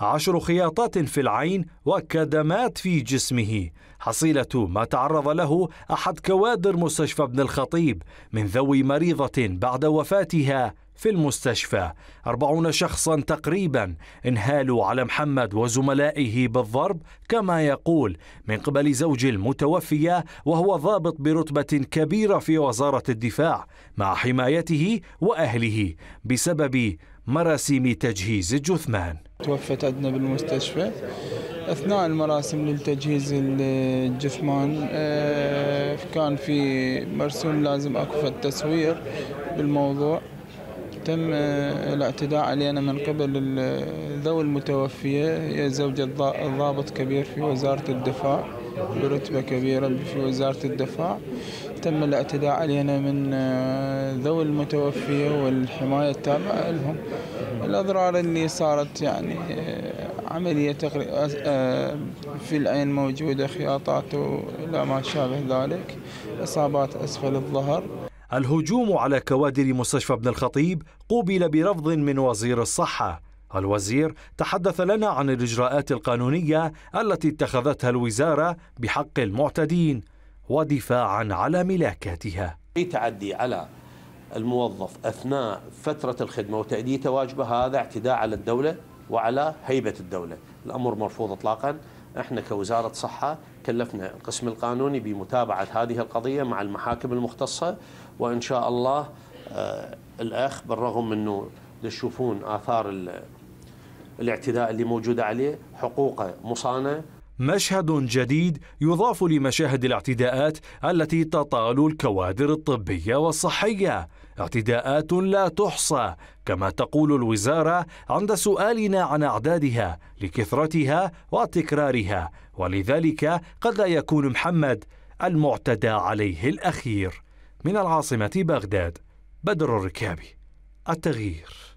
عشر خياطات في العين وكدمات في جسمه حصيلة ما تعرض له أحد كوادر مستشفى ابن الخطيب من ذوي مريضة بعد وفاتها في المستشفى أربعون شخصا تقريبا انهالوا على محمد وزملائه بالضرب كما يقول من قبل زوج المتوفية وهو ضابط برتبة كبيرة في وزارة الدفاع مع حمايته وأهله بسبب مراسيم تجهيز الجثمان توفت عندنا بالمستشفى اثناء المراسم للتجهيز الجثمان آه، كان في مرسوم لازم اكو تصوير بالموضوع تم آه، الاعتداء علينا من قبل ذوي المتوفية هي زوجة ضابط كبير في وزارة الدفاع برتبة كبيرة في وزارة الدفاع تم الاعتداء علينا من آه، ذوي المتوفية والحماية التابعة لهم الأضرار اللي صارت يعني آه، عملية آه، في العين موجودة خياطات إلى ما شابه ذلك إصابات أسفل الظهر الهجوم على كوادر مستشفى ابن الخطيب قوبل برفض من وزير الصحة الوزير تحدث لنا عن الإجراءات القانونية التي اتخذتها الوزارة بحق المعتدين ودفاعا على ملاكاتها أي تعدي على الموظف أثناء فترة الخدمة وتأدية واجبه هذا اعتداء على الدولة وعلى هيبة الدولة الأمر مرفوض إطلاقا احنا كوزارة صحة كلفنا القسم القانوني بمتابعة هذه القضية مع المحاكم المختصة وإن شاء الله آه الأخ بالرغم أنه تشوفون آثار الاعتداء اللي موجودة عليه حقوقه مصانة مشهد جديد يضاف لمشاهد الاعتداءات التي تطال الكوادر الطبيه والصحيه اعتداءات لا تحصى كما تقول الوزاره عند سؤالنا عن اعدادها لكثرتها وتكرارها ولذلك قد لا يكون محمد المعتدى عليه الاخير من العاصمه بغداد بدر الركابي التغيير